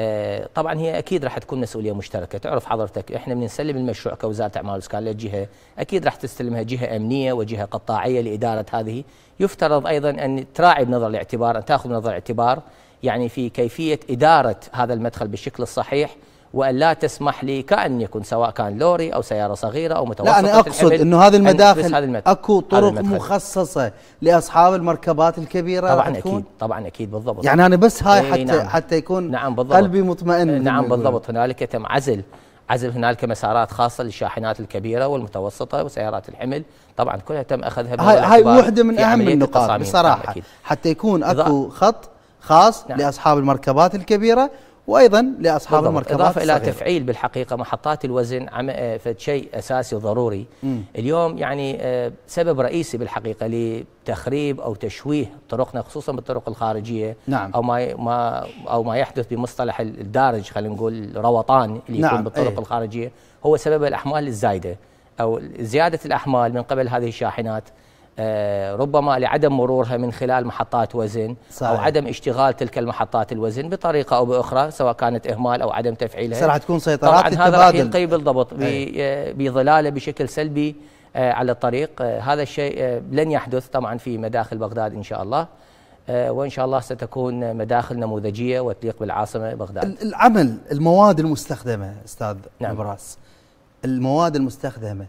آه، طبعا هي اكيد راح تكون مسؤوليه مشتركه تعرف حضرتك احنا بنسلم المشروع كوزاره اعمال وسكان لجهه اكيد راح تستلمها جهه امنيه وجهه قطاعيه لاداره هذه يفترض ايضا ان تراعي بنظر الاعتبار ان تاخذ بنظر الاعتبار يعني في كيفيه اداره هذا المدخل بالشكل الصحيح وان لا تسمح كأن يكون سواء كان لوري او سياره صغيره او متوسطه لا انا اقصد انه هذه المداخل اكو طرق مخصصه لاصحاب المركبات الكبيره طبعا اكيد طبعا اكيد بالضبط يعني انا بس هاي حتى نعم. حتى يكون نعم بالضبط. قلبي مطمئن نعم بالضبط هنالك يتم عزل عزل هنالك مسارات خاصه للشاحنات الكبيره والمتوسطه وسيارات الحمل طبعا كلها تم اخذها هاي هاي وحده من اهم النقاط بصراحه نعم، حتى يكون اكو خط خاص نعم. لاصحاب المركبات الكبيره وايضا لاصحاب المركبات اضافه الى الصغيرة. تفعيل بالحقيقه محطات الوزن آه، فد شيء اساسي وضروري اليوم يعني آه، سبب رئيسي بالحقيقه لتخريب او تشويه طرقنا خصوصا بالطرق الخارجيه نعم. او ما ما او ما يحدث بمصطلح الدارج خلينا نقول روطان اللي نعم. يكون بالطرق ايه. الخارجيه هو سبب الاحمال الزايده او زياده الاحمال من قبل هذه الشاحنات آه، ربما لعدم مرورها من خلال محطات وزن صحيح. او عدم اشتغال تلك المحطات الوزن بطريقه او باخرى سواء كانت اهمال او عدم تفعيلها سرعة تكون سيطرات طبعا التبادل. هذا راح يقيب بالضبط آه، بظلاله بشكل سلبي آه، على الطريق هذا الشيء لن يحدث طبعا في مداخل بغداد ان شاء الله وان شاء الله ستكون مداخل نموذجيه وتليق بالعاصمه بغداد. العمل المواد المستخدمه استاذ نعم. نبراس المواد المستخدمه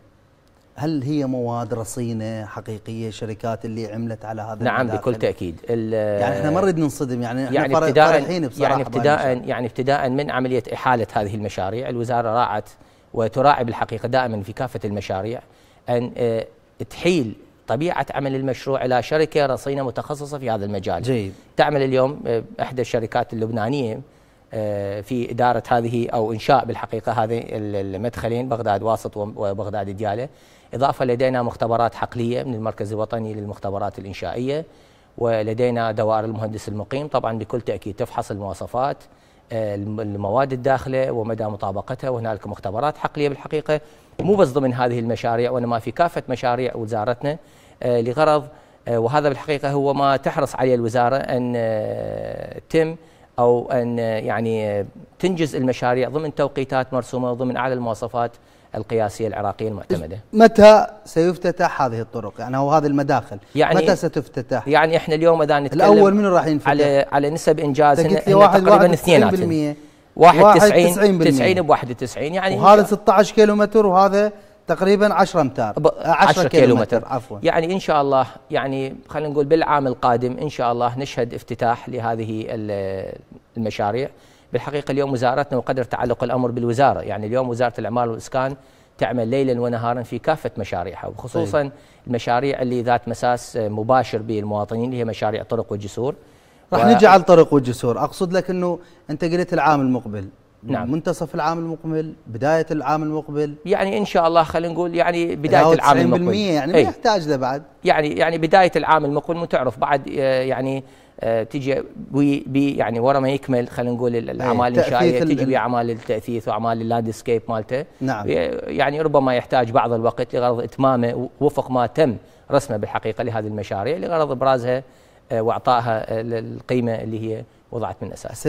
هل هي مواد رصينه حقيقيه شركات اللي عملت على هذا نعم المداخل. بكل تاكيد يعني احنا ما نريد ننصدم يعني احنا يعني ابتداء بصراحه يعني ابتداء يعني ابتداء من عمليه احاله هذه المشاريع الوزاره راعت وتراعي بالحقيقه دائما في كافه المشاريع ان آه، تحيل طبيعه عمل المشروع الى شركه رصينه متخصصه في هذا المجال جيد. تعمل اليوم آه، احدى الشركات اللبنانيه آه، في إدارة هذه أو إنشاء بالحقيقة هذه المدخلين بغداد واسط وبغداد ديالة إضافة لدينا مختبرات حقلية من المركز الوطني للمختبرات الإنشائية ولدينا دوائر المهندس المقيم طبعا بكل تأكيد تفحص المواصفات آه، المواد الداخلة ومدى مطابقتها وهنالك مختبرات حقلية بالحقيقة مو بس ضمن هذه المشاريع وإنما في كافة مشاريع وزارتنا آه، لغرض وهذا بالحقيقة هو ما تحرص عليه الوزارة أن تم او ان يعني تنجز المشاريع ضمن توقيتات مرسومه ضمن اعلى المواصفات القياسيه العراقيه المعتمده. متى سيفتتح هذه الطرق؟ يعني او هذه المداخل؟ يعني متى ستفتتح؟ يعني احنا اليوم اذا نتكلم الاول منو راح ينفتح؟ على على نسب انجاز هن واحد تقريبا اثنينات 91 91 91 ب 91 يعني وهذا 16 كيلو وهذا تقريبا 10 امتار 10 كيلومتر عفوا يعني ان شاء الله يعني خلينا نقول بالعام القادم ان شاء الله نشهد افتتاح لهذه المشاريع بالحقيقه اليوم وزارتنا وقدر تعلق الامر بالوزاره يعني اليوم وزاره الاعمار والاسكان تعمل ليلا ونهارا في كافه مشاريعها وخصوصا طيب. المشاريع اللي ذات مساس مباشر بالمواطنين اللي هي مشاريع طرق وجسور راح و... نجي على الطرق والجسور اقصد لك انه انت قلت العام المقبل نعم منتصف العام المقبل بداية العام المقبل يعني إن شاء الله خلينا نقول يعني بداية العام المقبل 90% يعني ما إيه. يحتاج له بعد يعني يعني بداية العام المقبل مو تعرف بعد آه، يعني آه، تجي بي, بي يعني ورا ما يكمل خلينا نقول إيه، الاعمال الانشائيه تجي باعمال اعمال التاثيث واعمال اللاندسكيب مالته نعم إيه، يعني ربما يحتاج بعض الوقت لغرض اتمامه وفق ما تم رسمه بالحقيقه لهذه المشاريع لغرض ابرازها آه، واعطائها القيمه اللي هي وضعت من اساس